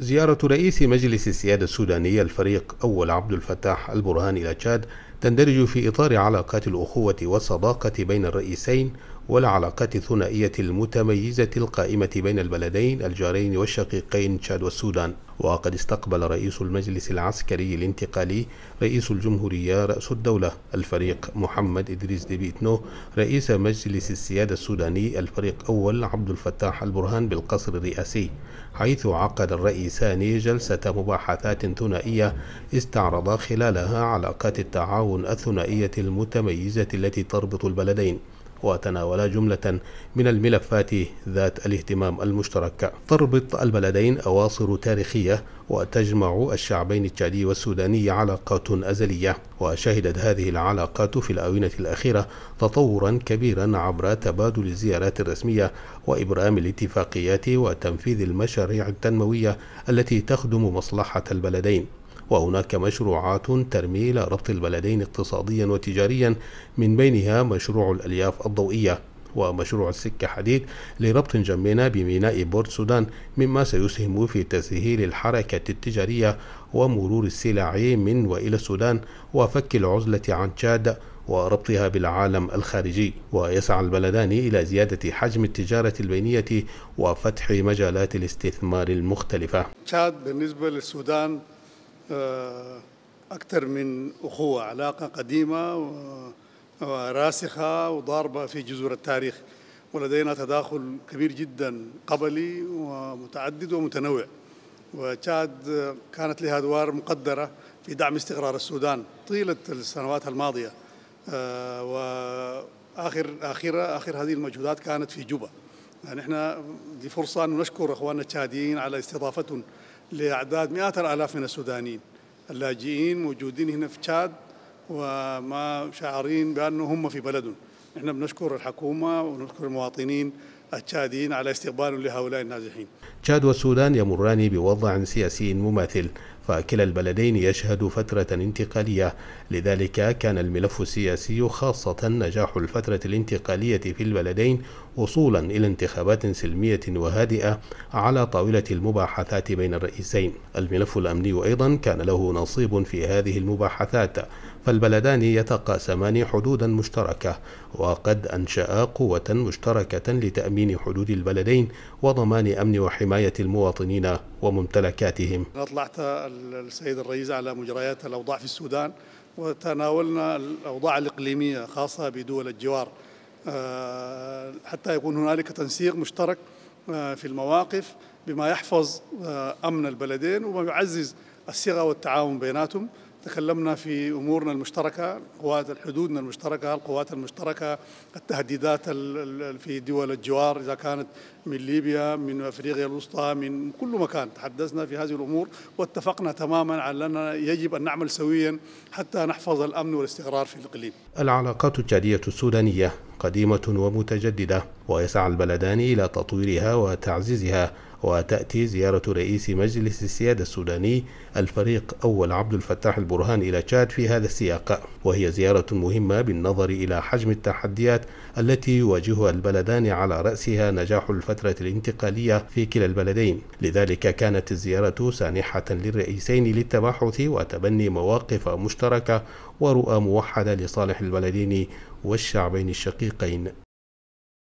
زيارة رئيس مجلس السيادة السوداني الفريق أول عبد الفتاح البرهان إلى تشاد تندرج في إطار علاقات الأخوة والصداقة بين الرئيسين والعلاقات الثنائية المتميزة القائمة بين البلدين الجارين والشقيقين تشاد والسودان وقد استقبل رئيس المجلس العسكري الانتقالي رئيس الجمهورية رأس الدولة الفريق محمد إدريس ديبيتنو رئيس مجلس السيادة السوداني الفريق أول عبد الفتاح البرهان بالقصر الرئاسي حيث عقد الرئيسان جلسة مباحثات ثنائية استعرض خلالها علاقات التعاون الثنائية المتميزة التي تربط البلدين وتناول جملة من الملفات ذات الاهتمام المشترك تربط البلدين أواصر تاريخية وتجمع الشعبين التشادي والسوداني علاقات أزلية وشهدت هذه العلاقات في الآونة الأخيرة تطورا كبيرا عبر تبادل الزيارات الرسمية وإبرام الاتفاقيات وتنفيذ المشاريع التنموية التي تخدم مصلحة البلدين وهناك مشروعات ترمي إلى ربط البلدين اقتصاديا وتجاريا من بينها مشروع الألياف الضوئية ومشروع السكة حديد لربط جمينا بميناء بورت سودان مما سيسهم في تسهيل الحركة التجارية ومرور السلع من وإلى السودان وفك العزلة عن تشاد وربطها بالعالم الخارجي ويسعى البلدان إلى زيادة حجم التجارة البينية وفتح مجالات الاستثمار المختلفة تشاد بالنسبة للسودان آه، أكثر من أخوة علاقة قديمة وراسخة وضاربة في جذور التاريخ ولدينا تداخل كبير جدا قبلي ومتعدد ومتنوع وتشاد كانت لها أدوار مقدرة في دعم استقرار السودان طيلة السنوات الماضية آه، وآخر آخر آخر هذه المجهودات كانت في جوبا نحن يعني دي فرصة أن نشكر أخواننا التشاديين على استضافتهم لأعداد مئات الآلاف من السودانيين اللاجئين موجودين هنا في تشاد وما شاعرين بأنه هم في بلدهم نحن بنشكر الحكومة ونشكر المواطنين التشاديين على استقبالهم لهؤلاء النازحين تشاد والسودان يمران بوضع سياسي مماثل فكلا البلدين يشهد فترة انتقالية لذلك كان الملف السياسي خاصة نجاح الفترة الانتقالية في البلدين وصولا إلى انتخابات سلمية وهادئة على طاولة المباحثات بين الرئيسين الملف الأمني أيضا كان له نصيب في هذه المباحثات فالبلدان يتقاسمان حدودا مشتركة وقد أنشأ قوة مشتركة لتأمين حدود البلدين وضمان أمن وحماية المواطنين وممتلكاتهم أطلعت السيد الرئيس على مجريات الأوضاع في السودان وتناولنا الأوضاع الإقليمية خاصة بدول الجوار آه، حتى يكون هنالك تنسيق مشترك آه، في المواقف بما يحفظ آه، أمن البلدين وما يعزز والتعاون بيناتهم تكلمنا في امورنا المشتركه قوات الحدودنا المشتركه القوات المشتركه التهديدات في دول الجوار اذا كانت من ليبيا من افريقيا الوسطى من كل مكان تحدثنا في هذه الامور واتفقنا تماما على اننا يجب ان نعمل سويا حتى نحفظ الامن والاستقرار في الاقليم العلاقات التجاريه السودانيه قديمه ومتجدده ويسعى البلدان إلى تطويرها وتعزيزها وتأتي زيارة رئيس مجلس السيادة السوداني الفريق أول عبد الفتاح البرهان إلى تشاد في هذا السياق وهي زيارة مهمة بالنظر إلى حجم التحديات التي يواجهها البلدان على رأسها نجاح الفترة الانتقالية في كلا البلدين لذلك كانت الزيارة سانحة للرئيسين للتباحث وتبني مواقف مشتركة ورؤى موحدة لصالح البلدين والشعبين الشقيقين